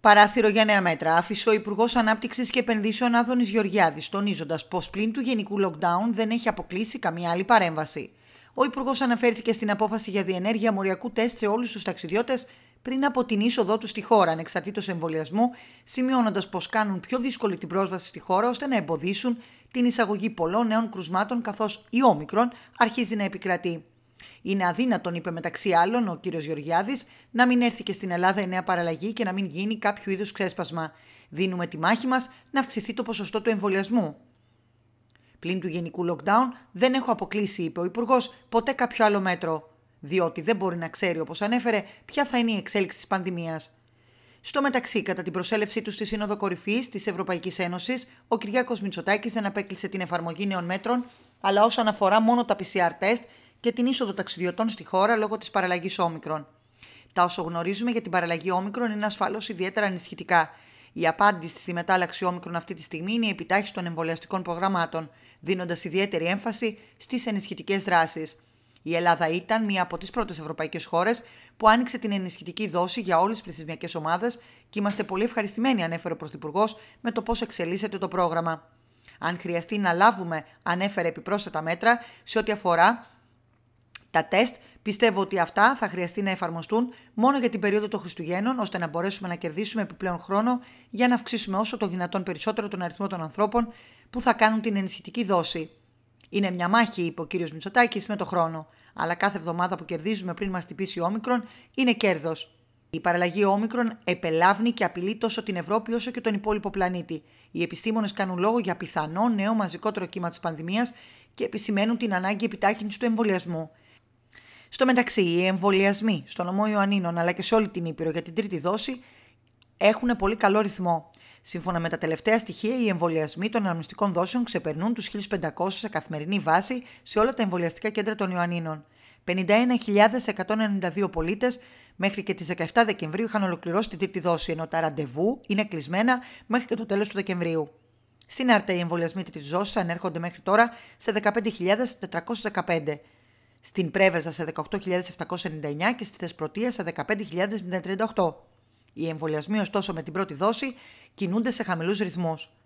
Παράθυρο για νέα μέτρα άφησε ο Υπουργός Ανάπτυξης και Επενδύσεων Άδωνης Γεωργιάδης, τονίζοντας πως πλην του γενικού lockdown δεν έχει αποκλείσει καμία άλλη παρέμβαση. Ο Υπουργός αναφέρθηκε στην απόφαση για διενέργεια μοριακού τεστ σε όλους τους ταξιδιώτες πριν από την είσοδό τους στη χώρα, ανεξαρτήτως εμβολιασμού, σημειώνοντας πως κάνουν πιο δύσκολη την πρόσβαση στη χώρα ώστε να εμποδίσουν την εισαγωγή πολλών νέων κρουσμάτων, καθώς η όμικρον αρχίζει να επικρατεί. Είναι αδύνατον, είπε μεταξύ άλλων ο κύριος Γεωργιάδης, να μην έρθει και στην Ελλάδα η νέα παραλλαγή και να μην γίνει κάποιο είδους ξέσπασμα. Δίνουμε τη μάχη μας να αυξηθεί το ποσοστό του εμβολιασμού. Πλην του γενικού lockdown, δεν έχω αποκλείσει, είπε ο Υπουργός, ποτέ κάποιο άλλο μέτρο. Διότι δεν μπορεί να ξέρει, όπως ανέφερε, ποια θα είναι η εξέλιξη της πανδημίας. Στο μεταξύ, κατά την προσέλευσή του στη Σύνοδο Κορυφής της Ευρωπαϊκής Ένωσης, ο Κυριάκος Μητσοτάκης δεν απέκλεισε την εφαρμογή νέων μέτρων, αλλά όσον αφορά μόνο τα PCR τεστ και την είσοδο ταξιδιωτών στη χώρα λόγω της παραλλαγής όμικρων. Τα όσο γνωρίζουμε για την παραλλαγή όμικρων είναι ασφαλώς ιδιαίτερα ανησυχητικά. Η απάντηση στη μετάλλαξη όμικρων αυτή τη στιγμή είναι η επιτάχυση των εμβολιαστικών προγραμμάτων, δίνοντας ιδιαίτερη έμφαση στις ενισχυτικές δράσεις. Η Ελλάδα ήταν μία από τις πρώτες ευρωπαϊκές χώρες που άνοιξε την ενισχυτική δόση για όλες τις πληθυσμιακές ομάδες και είμαστε πολύ ευχαριστημένοι, ανέφερε ο Πρωθυπουργός, με το πώς εξελίσσεται το πρόγραμμα. Αν χρειαστεί να λάβουμε, ανέφερε επιπρόσθετα μέτρα σε ό,τι αφορά τα τεστ πιστεύω ότι αυτά θα χρειαστεί να εφαρμοστούν μόνο για την περίοδο των Χριστουγέννων, ώστε να μπορέσουμε να κερδίσουμε επιπλέον χρόνο για να αυξήσουμε όσο το δυνατόν περισσότερο τον αριθμό των ανθρώπων που θα κάνουν την ενισχυτική δόση. Είναι μια μάχη, είπε ο κ. Μητσοτάκης, με το χρόνο. Αλλά κάθε εβδομάδα που κερδίζουμε πριν μας τυπήσει ο Όμικρον είναι κέρδος. Η παραλλαγή όμικρον επελάβνει και απειλεί τόσο την Ευρώπη όσο και τον υπόλοιπο πλανήτη. Οι επιστήμονες κάνουν λόγο για πιθανό νέο μαζικότερο κύμα της πανδημίας και επισημαίνουν την ανάγκη επιτάχυνσης του εμβολιασμού. Στο μεταξύ, οι εμβολιασμοί στο νομό Ιωαννίνων αλλά και σε όλη την Ήπειρο για την τρίτη δόση έχουν πολύ καλό ρυθμό. Σύμφωνα με τα τελευταία στοιχεία, οι εμβολιασμοί των αναμνηστικών δόσεων ξεπερνούν τους 1.500 σε καθημερινή βάση σε όλα τα εμβολιαστικά κέντρα των Ιωαννίνων. 51.192 πολίτες μέχρι και τις 17 Δεκεμβρίου είχαν ολοκληρώσει την τρίτη δόση, ενώ τα ραντεβού είναι κλεισμένα μέχρι και το τέλος του Δεκεμβρίου. Στην Άρτα, οι εμβολιασμοί τη ανέρχονται μέχρι τώρα σε 15.415 στην Πρέβεζα σε 18.799 και στη Θεσπρωτεία σε 15.038. Οι εμβολιασμοί ωστόσο με την πρώτη δόση κινούνται σε χαμηλούς ρυθμούς.